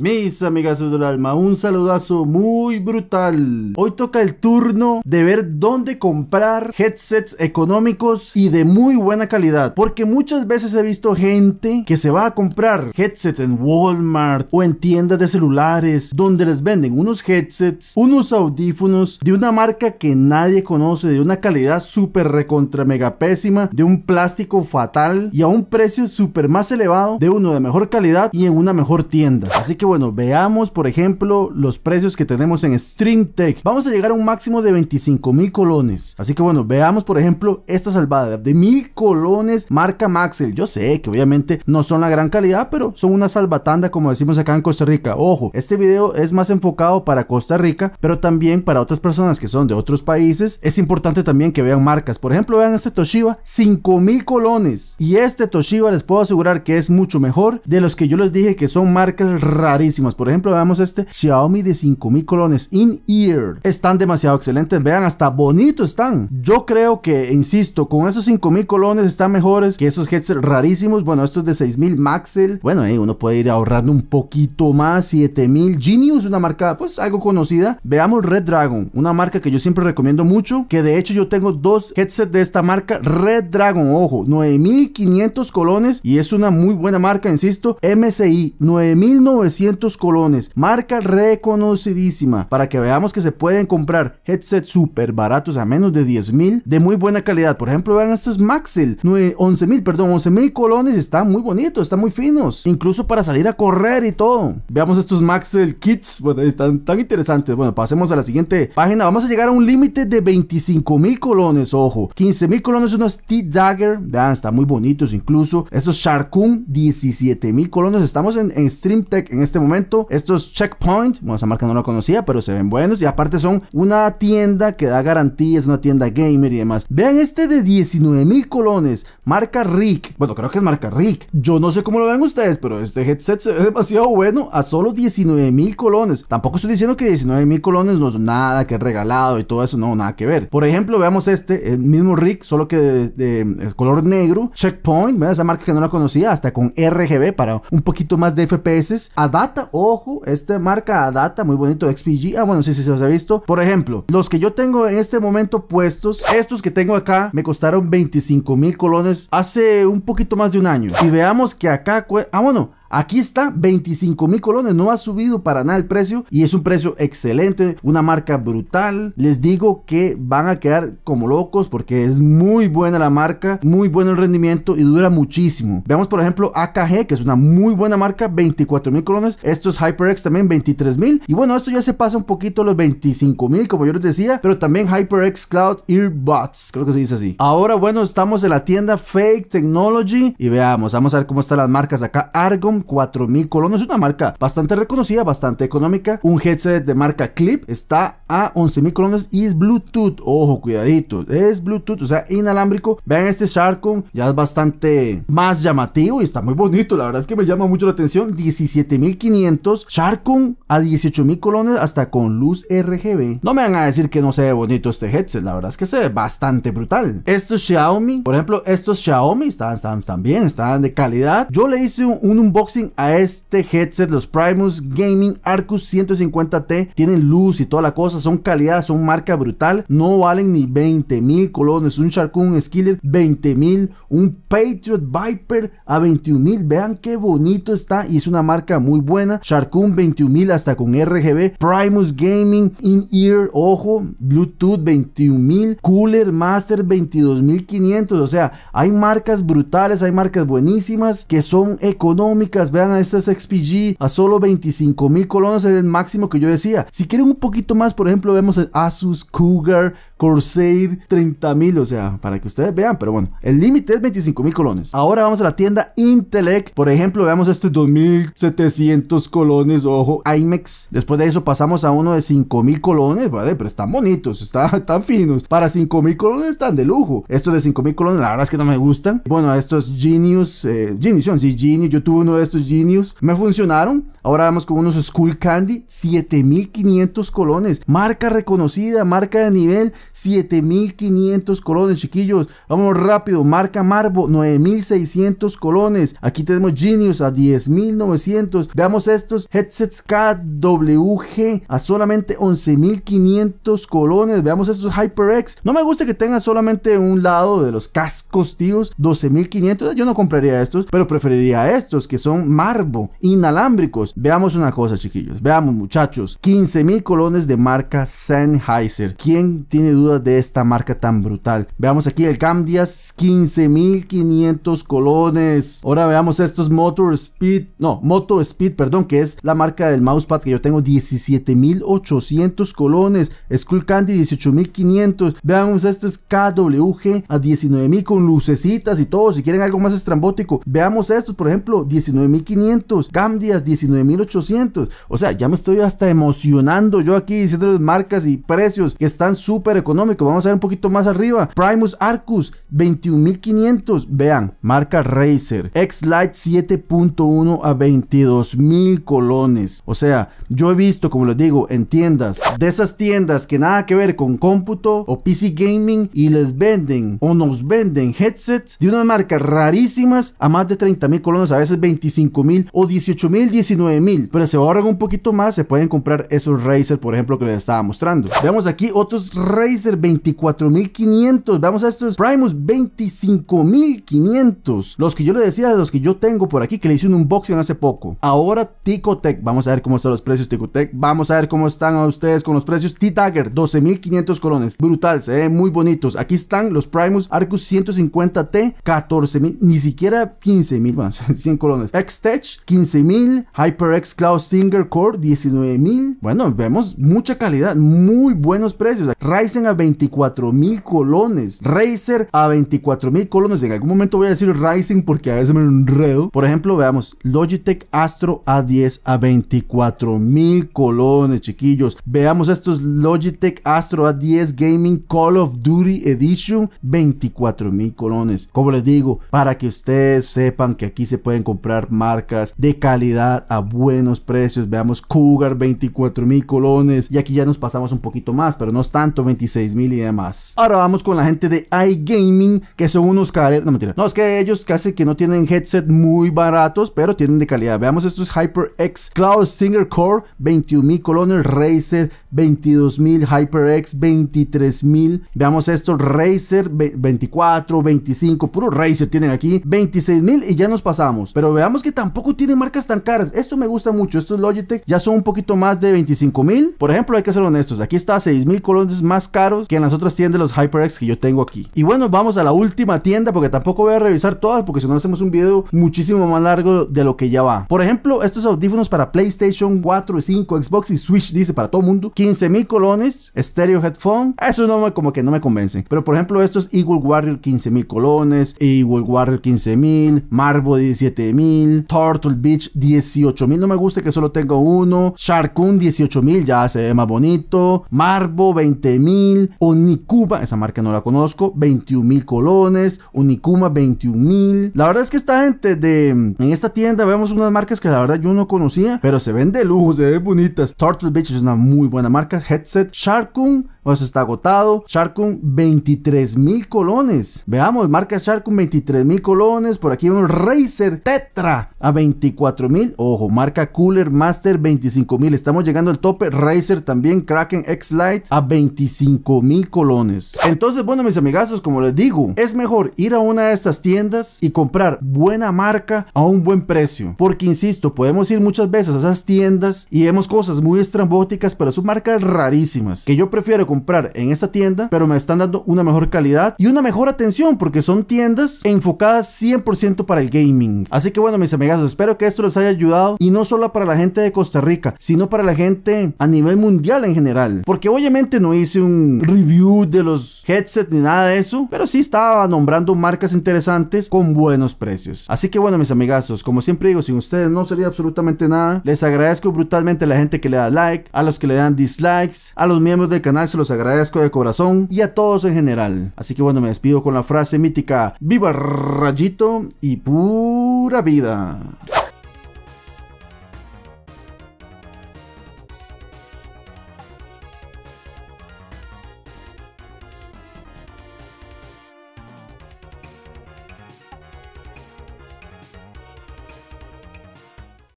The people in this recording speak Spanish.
Mis amigas del alma, un saludazo muy brutal. Hoy toca el turno de ver dónde comprar headsets económicos y de muy buena calidad. Porque muchas veces he visto gente que se va a comprar headsets en Walmart o en tiendas de celulares donde les venden unos headsets, unos audífonos de una marca que nadie conoce, de una calidad súper recontra mega pésima, de un plástico fatal y a un precio súper más elevado de uno de mejor calidad y en una mejor tienda. Así que bueno, veamos por ejemplo los precios que tenemos en StreamTech. Vamos a llegar a un máximo de 25 mil colones. Así que bueno, veamos por ejemplo esta salvada de mil colones marca Maxel. Yo sé que obviamente no son la gran calidad, pero son una salvatanda como decimos acá en Costa Rica. Ojo, este video es más enfocado para Costa Rica, pero también para otras personas que son de otros países. Es importante también que vean marcas. Por ejemplo, vean este Toshiba, 5 mil colones. Y este Toshiba les puedo asegurar que es mucho mejor de los que yo les dije que son marcas raras rarísimos. Por ejemplo, veamos este Xiaomi de 5000 colones in-ear. Están demasiado excelentes. Vean, hasta bonito están. Yo creo que, insisto, con esos 5000 colones están mejores que esos headsets rarísimos. Bueno, estos de 6000 Maxel. Bueno, eh, uno puede ir ahorrando un poquito más. 7000 Genius, una marca pues algo conocida. Veamos Red Dragon, una marca que yo siempre recomiendo mucho. Que de hecho yo tengo dos headset de esta marca Red Dragon. Ojo, 9500 colones y es una muy buena marca, insisto. MSI 9900 colones, marca reconocidísima, para que veamos que se pueden comprar headsets súper baratos a menos de 10 mil, de muy buena calidad. Por ejemplo, vean estos Maxel, 11 mil, perdón, 11 mil colones, están muy bonitos, están muy finos, incluso para salir a correr y todo. Veamos estos Maxel Kits, están tan interesantes. Bueno, pasemos a la siguiente página. Vamos a llegar a un límite de 25 mil colones, ojo, 15 mil colones, unos T-Dagger, vean, están muy bonitos incluso. Estos Sharkoon, 17 mil colones, estamos en, en Tech. en este momento. Estos Checkpoint, bueno, esa marca no la conocía, pero se ven buenos. Y aparte son una tienda que da garantías, una tienda gamer y demás. Vean este de 19 mil colones, marca Rick. Bueno, creo que es marca Rick. Yo no sé cómo lo ven ustedes, pero este headset se ve demasiado bueno a solo 19 mil colones. Tampoco estoy diciendo que 19 mil colones no es nada que es regalado y todo eso, no, nada que ver. Por ejemplo, veamos este, el mismo Rick, solo que de, color negro. Checkpoint, vean esa marca que no la conocía, hasta con RGB para un poquito más de FPS. Data, ojo, este marca Data, muy bonito, XPG. Ah, bueno, sí, sí, se los he visto. Por ejemplo, los que yo tengo en este momento puestos, estos que tengo acá, me costaron 25 mil colones hace un poquito más de un año. Y veamos que acá, ah, bueno, Aquí está, 25 mil colones, no ha subido para nada el precio y es un precio excelente, una marca brutal. Les digo que van a quedar como locos porque es muy buena la marca, muy bueno el rendimiento y dura muchísimo. Veamos por ejemplo AKG, que es una muy buena marca, 24 mil colones. es HyperX también 23 mil. Y bueno, esto ya se pasa un poquito los 25 mil, como yo les decía, pero también HyperX Cloud Earbuds, creo que se dice así. Ahora bueno, estamos en la tienda Fake Technology y veamos, vamos a ver cómo están las marcas acá. Argon 4.000 colones. Es una marca bastante reconocida, bastante económica. Un headset de marca Clip está a 11.000 colones y es Bluetooth. Ojo, cuidadito. Es Bluetooth, o sea, inalámbrico. Vean este Sharkon, ya es bastante más llamativo y está muy bonito. La verdad es que me llama mucho la atención. 17.500 Sharkon a 18.000 colones hasta con luz RGB. No me van a decir que no se ve bonito este headset. La verdad es que se ve bastante brutal. Estos Xiaomi, por ejemplo, estos Xiaomi están, están, están bien, están de calidad. Yo le hice un, un unboxing a este headset, los Primus Gaming Arcus 150T. Tienen luz y toda la cosa, son calidad, son marca brutal. No valen ni 20 mil colones. Un Sharkoon, Skiller, 20 mil. Un Patriot Viper a 21 mil. Vean qué bonito está y es una marca muy buena. Sharkoon 21 mil hasta con RGB. Primus Gaming In-Ear, ojo. Bluetooth 21 mil. Cooler Master 22.500. O sea, hay marcas brutales, hay marcas buenísimas que son económicas vean a estas XPG a solo 25 mil colones Era el máximo que yo decía. Si quieren un poquito más, por ejemplo, vemos el Asus Cougar, Corsair 30.000, o sea, para que ustedes vean, pero bueno, el límite es 25.000 colones. Ahora vamos a la tienda Intelec, por ejemplo, veamos este 2.700 colones, ojo, IMEX. Después de eso pasamos a uno de 5.000 colones, vale, pero están bonitos, están, están finos. Para 5.000 colones están de lujo. Estos de 5.000 colones, la verdad es que no me gustan. Bueno, estos Genius, eh, Genius, yo tuve uno de estos Genius, me funcionaron. Ahora vamos con unos Skull Candy, 7.500 colones, marca reconocida, marca de nivel. 7500 colones, chiquillos. Vamos rápido. Marca Marbo, 9600 colones. Aquí tenemos Genius a 10900. Veamos estos headsets KWG a solamente 11500 colones. Veamos estos HyperX. No me gusta que tenga solamente un lado de los cascos, tíos. 12500. Yo no compraría estos, pero preferiría estos que son Marbo, inalámbricos. Veamos una cosa, chiquillos. Veamos, muchachos. 15000 colones de marca Sennheiser. ¿Quién tiene duda? de esta marca tan brutal. Veamos aquí el Cam 15.500 colones. Ahora veamos estos Motor Speed, no, Moto Speed, perdón, que es la marca del mousepad que yo tengo 17.800 colones. Skull Candy 18.500. Veamos estos KWG a 19.000 con lucecitas y todo. Si quieren algo más estrambótico, veamos estos, por ejemplo, 19.500. Gamdias 19.800. O sea, ya me estoy hasta emocionando yo aquí diciéndoles marcas y precios que están súper económicos Vamos a ver un poquito más arriba. Primus Arcus, 21.500. Vean, marca razer X-Lite 7.1 a 22 mil colones. O sea, yo he visto, como les digo, en tiendas, de esas tiendas que nada que ver con cómputo o PC gaming y les venden o nos venden headsets de unas marcas rarísimas a más de 30 mil colones, a veces 25 mil o 18 mil, 19 mil. Pero se ahorran un poquito más, se pueden comprar esos Razer, por ejemplo, que les estaba mostrando. Veamos aquí otros Razer ser 24.500. Vamos a estos Primus 25.500. Los que yo le decía, los que yo tengo por aquí, que le hice un unboxing hace poco. Ahora Ticotec. Vamos a ver cómo están los precios Ticotec. Vamos a ver cómo están a ustedes con los precios. t tagger 12.500 colones. Brutal, se ven muy bonitos. Aquí están los Primus Arcus 150T 14.000. Ni siquiera 15.000 bueno, 100 colones. X-Tech 15.000. HyperX Cloud Singer Core 19.000. Bueno, vemos mucha calidad. Muy buenos precios. Ryzen 24 mil colones, Razer a 24 mil colones. En algún momento voy a decir Rising porque a veces me enredo. Por ejemplo, veamos Logitech Astro A10 a 24 mil colones, chiquillos. Veamos estos Logitech Astro A10 Gaming Call of Duty Edition, 24 mil colones. Como les digo, para que ustedes sepan que aquí se pueden comprar marcas de calidad a buenos precios. Veamos Cougar, 24 mil colones. Y aquí ya nos pasamos un poquito más, pero no es tanto, 26 mil y demás. Ahora vamos con la gente de iGaming, que son unos carreras. No mentira. No, es que ellos casi que no tienen headset muy baratos, pero tienen de calidad. Veamos estos HyperX Cloud Singer Core, 21000 colones. Razer, 22000. HyperX, 23000. Veamos estos Razer, 24, 25. Puro Razer tienen aquí. 26000 y ya nos pasamos. Pero veamos que tampoco tienen marcas tan caras. Esto me gusta mucho. Estos Logitech ya son un poquito más de 25000. Por ejemplo, hay que ser honestos. Aquí está 6000 colones más caros que en las otras tiendas los HyperX que yo tengo aquí. Y bueno, vamos a la última tienda porque tampoco voy a revisar todas porque si no hacemos un video muchísimo más largo de lo que ya va. Por ejemplo, estos audífonos para PlayStation 4, 5, Xbox y Switch, dice para todo mundo, 15 mil colones, stereo headphone, eso no me, como que no me convence. Pero por ejemplo, estos Eagle Warrior 15 mil colones, Eagle Warrior 15.000. mil, 17.000. 17 Turtle Beach 18.000. no me gusta que solo tengo uno, Sharkoon 18.000. ya se ve más bonito, Marbo 20.000. mil, Onikuma, esa marca no la conozco, 21 mil colones. Unicuma, 21 mil. La verdad es que esta gente de. En esta tienda vemos unas marcas que la verdad yo no conocía, pero se ven de lujo, se ven bonitas. Turtle Beach es una muy buena marca. Headset Sharkun, pues está agotado. Sharkun, 23 mil colones. Veamos, marca Sharkun, 23 mil colones. Por aquí vemos Razer Tetra a 24 mil. Ojo, marca Cooler Master, 25 mil. Estamos llegando al tope. Razer también, Kraken X Lite a 25 comí colones. Entonces, bueno, mis amigazos, como les digo, es mejor ir a una de estas tiendas y comprar buena marca a un buen precio. Porque, insisto, podemos ir muchas veces a esas tiendas y vemos cosas muy estrambóticas, pero son marcas rarísimas. Que yo prefiero comprar en esta tienda, pero me están dando una mejor calidad y una mejor atención, porque son tiendas enfocadas 100% para el gaming. Así que, bueno, mis amigazos, espero que esto les haya ayudado y no solo para la gente de Costa Rica, sino para la gente a nivel mundial en general. Porque obviamente no hice un review de los headsets ni nada de eso, pero sí estaba nombrando marcas interesantes con buenos precios. Así que bueno, mis amigazos, como siempre digo, sin ustedes no sería absolutamente nada. Les agradezco brutalmente a la gente que le da like, a los que le dan dislikes, a los miembros del canal se los agradezco de corazón y a todos en general. Así que bueno, me despido con la frase mítica, viva rayito y pura vida.